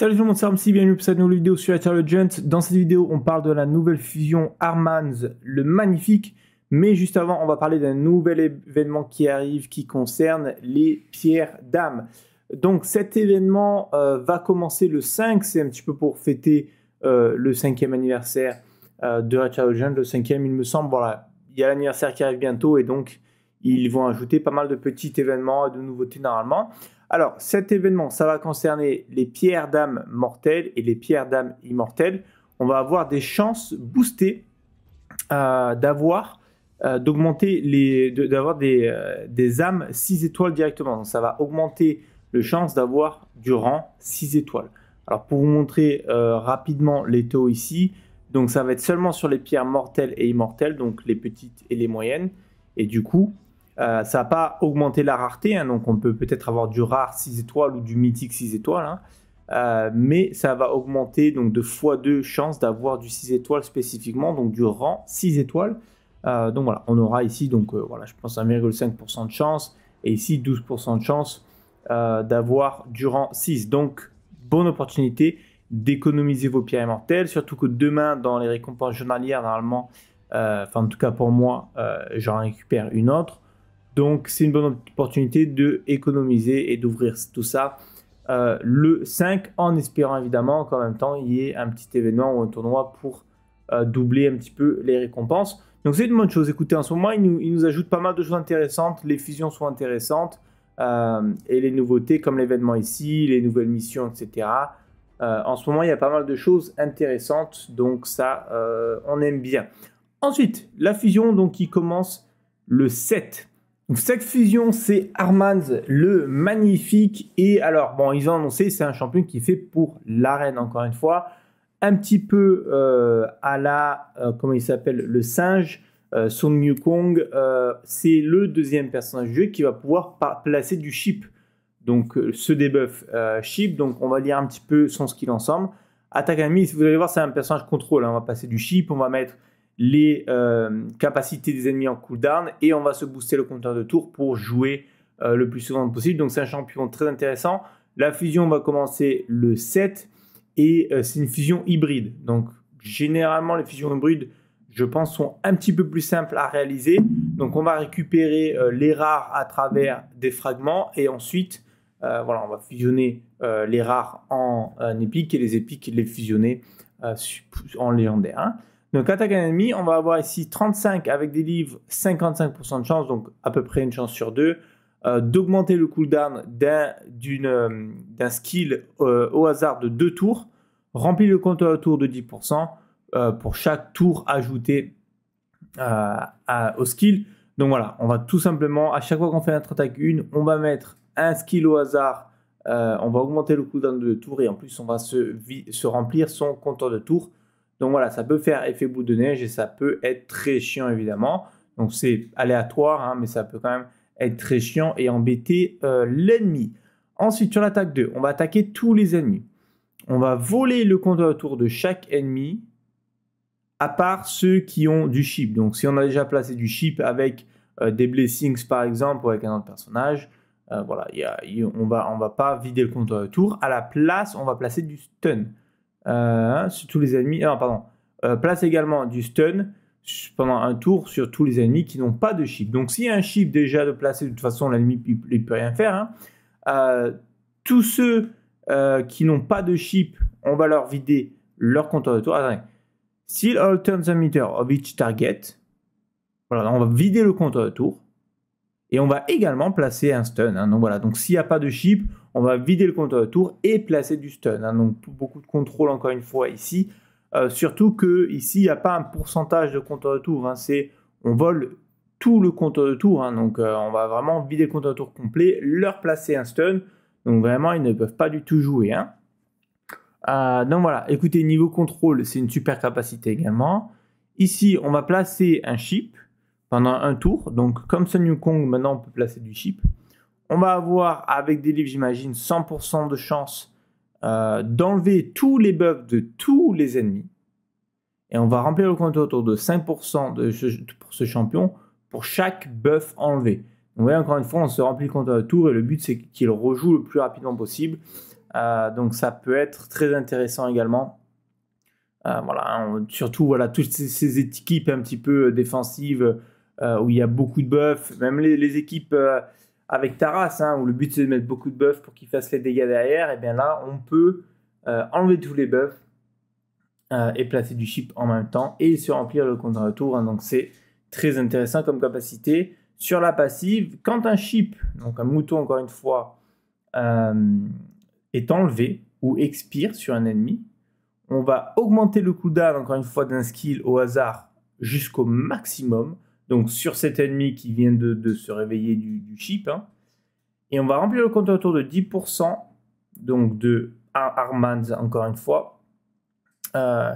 Salut tout le monde, c'est RMC, bienvenue pour cette nouvelle vidéo sur Legend. Dans cette vidéo, on parle de la nouvelle fusion Armands le Magnifique. Mais juste avant, on va parler d'un nouvel événement qui arrive qui concerne les pierres d'âme. Donc cet événement euh, va commencer le 5, c'est un petit peu pour fêter le euh, le cinquième anniversaire euh, de de Intelligent, le cinquième il me semble. Voilà, il y a l'anniversaire qui arrive bientôt et donc ils vont ajouter pas mal de petits événements et de nouveautés normalement. Alors, cet événement, ça va concerner les pierres d'âme mortelles et les pierres d'âme immortelles. On va avoir des chances boostées euh, d'avoir euh, d'augmenter les d'avoir des, euh, âmes 6 étoiles directement. Donc, ça va augmenter le chance d'avoir du rang 6 étoiles. Alors pour vous montrer rapidement les taux ici, donc ça va être seulement sur les pierres mortelles et immortelles, donc les petites et les moyennes. Et du coup, euh, ça n'a pas augmenté la rareté, hein, donc on peut peut-être avoir du rare 6 étoiles ou du mythique 6 étoiles, hein. euh, mais ça va augmenter donc de fois 2 chances d'avoir du 6 étoiles spécifiquement, donc du rang 6 étoiles. Euh, donc voilà, on aura ici donc voilà, je pense 1,5% de chance et ici 12% de chance d'avoir du rang 6. Donc bonne opportunité d'économiser vos pierres immortelles, surtout que demain dans les récompenses journalières normalement, enfin en tout cas pour moi, j'en récupère une autre. Donc c'est une bonne opportunité de économiser et d'ouvrir tout ça euh, le 5 en espérant évidemment qu'en même temps il y ait un petit événement ou un tournoi pour euh, doubler un petit peu les récompenses. Donc c'est une bonne chose. Écoutez, en ce moment, il nous, il ajoute pas mal de choses intéressantes. Les fusions sont intéressantes euh, et les nouveautés comme l'événement ici, les nouvelles missions, etc. en ce moment, il y a pas mal de choses intéressantes, donc ça, on aime bien. Ensuite, la fusion donc qui commence le 7 cette fusion, c'est Armands, le magnifique. Et alors, bon, ils ont annoncé, c'est un champion qui fait pour l'arène, encore une fois. Un petit peu euh, à la, euh, comment il s'appelle, le singe, euh, New Kong. Euh, c'est le deuxième personnage du jeu qui va pouvoir placer du chip. Donc, ce debuff chip. Donc, on va lire un petit peu son skill ensemble. Attaque ennemie, vous allez voir, c'est un personnage contrôle. Hein. On va passer du chip, on va mettre les euh, capacités des ennemis en cooldown et on va se booster le compteur de tour pour jouer euh, le plus souvent possible. Donc c'est un champion très intéressant. La fusion va commencer le 7 et euh, c'est une fusion hybride. Donc généralement les fusions hybrides, je pense, sont un petit peu plus simples à réaliser. Donc on va récupérer les rares à travers des fragments et ensuite, voilà, on va fusionner les rares en, épique et les épiques les fusionner en légendaire. Hein. Donc un ennemie, on va avoir ici 35 avec des livres, 55% de chance, donc à peu près une chance sur deux, euh, d'augmenter le cooldown d'un euh, skill euh, au hasard de deux tours. remplir le compteur de tour de 10% pour chaque tour ajouté au skill. Donc voilà, on va tout simplement, à chaque fois qu'on fait notre attaque 1, on va mettre un skill au hasard, on va augmenter le cooldown de deux tours et en plus on va se, se remplir son compteur de tours. Donc voilà, ça peut faire effet bout de neige et ça peut être très chiant évidemment. Donc c'est aléatoire, hein, mais ça peut quand même être très chiant et embêter euh, l'ennemi. Ensuite, sur l'attaque 2, on va attaquer tous les ennemis. On va voler le à tour de chaque ennemi, à part ceux qui ont du chip. Donc si on a déjà placé du chip avec euh, des blessings par exemple ou avec un autre personnage, euh, voilà, on va, ne va pas vider le compteur tour. À la place, on va placer du stun. Euh, hein, sur tous les ennemis. Non, euh, pardon. Euh, place également du stun pendant un tour sur tous les ennemis qui n'ont pas de chip. Donc s'il y a un chip déjà de placer, de toute façon l'ennemi ne peut rien faire. Hein, tous ceux qui n'ont pas de chip, on va leur vider leur compteur de tour. Ah, attendez. all turns of each target, voilà, on va vider le compteur de tour. Et on va également placer un stun. Hein. Donc voilà, donc s'il n'y a pas de chip, on va vider le compteur de tour et placer du stun. Hein. donc beaucoup de contrôle encore une fois ici. Euh, surtout que ici, il n'y a pas un pourcentage de compteur de tour. Hein. c'est on vole tout le compteur de tour. Hein. donc euh, on va vraiment vider le compteur de tour complet, leur placer un stun. Donc vraiment, ils ne peuvent pas du tout jouer. Euh, donc voilà, écoutez, niveau contrôle, c'est une super capacité également. Ici, on va placer un chip pendant un tour. Donc comme Sun Yukong, maintenant on peut placer du chip on va avoir avec des livres, j'imagine, 100% de chance euh, d'enlever tous les buffs de tous les ennemis. Et on va remplir le compte autour de 5% de pour ce champion pour chaque buff enlevé. vous voyez, encore une fois, on se remplit le compte à tour et le but, c'est qu'il rejoue le plus rapidement possible. Euh, donc, ça peut être très intéressant également. Euh, voilà, hein, surtout, voilà, toutes ces, équipes un petit peu défensives où il y a beaucoup de buffs, même les équipes avec Taras, hein, où le but c'est de mettre beaucoup de buffs pour qu'il fasse les dégâts derrière, et eh bien là on peut euh, enlever tous les buffs euh, et placer du chip en même temps et se remplir le contre-retour. Hein. donc c'est très intéressant comme capacité. Sur la passive, quand un chip, donc un mouton encore une fois, euh, est enlevé ou expire sur un ennemi, on va augmenter le cooldown encore une fois d'un skill au hasard jusqu'au maximum donc sur cet ennemi qui vient de, se réveiller du, chip. Hein. Et on va remplir le compte autour de 10%, donc de Armands encore une fois, euh,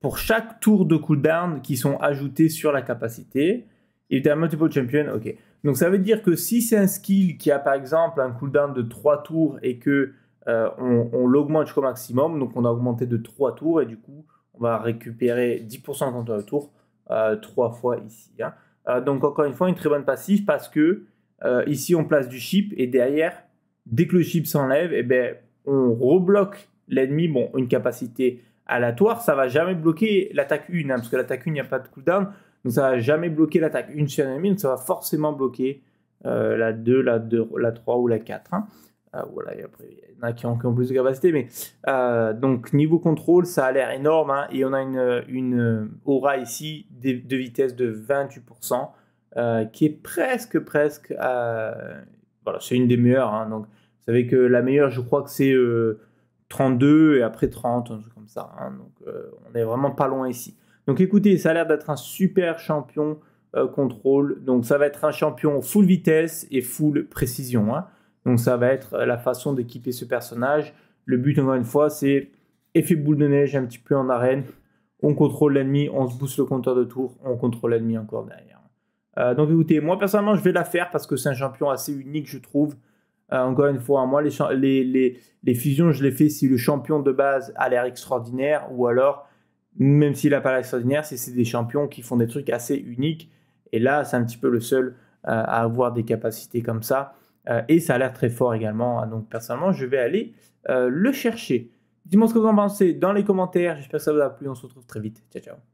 pour chaque tour de cooldown qui sont ajoutés sur la capacité. Il était un multiple champion, ok. Donc ça veut dire que si c'est un skill qui a par exemple un cooldown de 3 tours et que euh, on, l'augmente jusqu'au maximum, donc on a augmenté de 3 tours et du coup on va récupérer 10% de compte autour euh, 3 fois ici. Hein. Euh, donc encore une fois, une très bonne passive parce que euh, ici on place du chip et derrière, dès que le chip s'enlève, eh ben, on rebloque l'ennemi. Bon, une capacité aléatoire, ça va jamais bloquer l'attaque 1, hein, parce que l'attaque 1, il n'y a pas de cooldown, donc ça va jamais bloquer l'attaque 1 sur l'ennemi, donc ça va forcément bloquer euh, la 2, la 2, la 3 ou la 4. Ah, voilà, il y en a qui ont, plus de capacité, mais euh, donc niveau contrôle, ça a l'air énorme. Hein, et on a une, euh, aura ici de, de vitesse de 28%, euh, qui est presque, presque. voilà, c'est une des meilleures. Hein, donc, vous savez que la meilleure, je crois que c'est 32 et après 30, un truc comme ça. Hein, donc, on est vraiment pas loin ici. Donc, écoutez, ça a l'air d'être un super champion contrôle. Donc, ça va être un champion full vitesse et full précision. Donc ça va être euh, la façon d'équiper ce personnage. Le but, encore une fois, c'est effet boule de neige un petit peu en arène. On contrôle l'ennemi, on se booste le compteur de tour, on contrôle l'ennemi encore derrière. Euh, donc écoutez, moi personnellement, je vais la faire parce que c'est un champion assez unique, je trouve. Euh, encore une fois, moi, les, fusions, je les fais si le champion de base a l'air extraordinaire ou alors, même s'il n'a pas l'air extraordinaire, c'est des champions qui font des trucs assez uniques. Et là, c'est un petit peu le seul à avoir des capacités comme ça. Euh, et ça a l'air très fort également. Donc personnellement, je vais aller euh, le chercher. dites moi ce que vous en pensez dans les commentaires. J'espère que ça vous a plu. On se retrouve très vite. Ciao, ciao.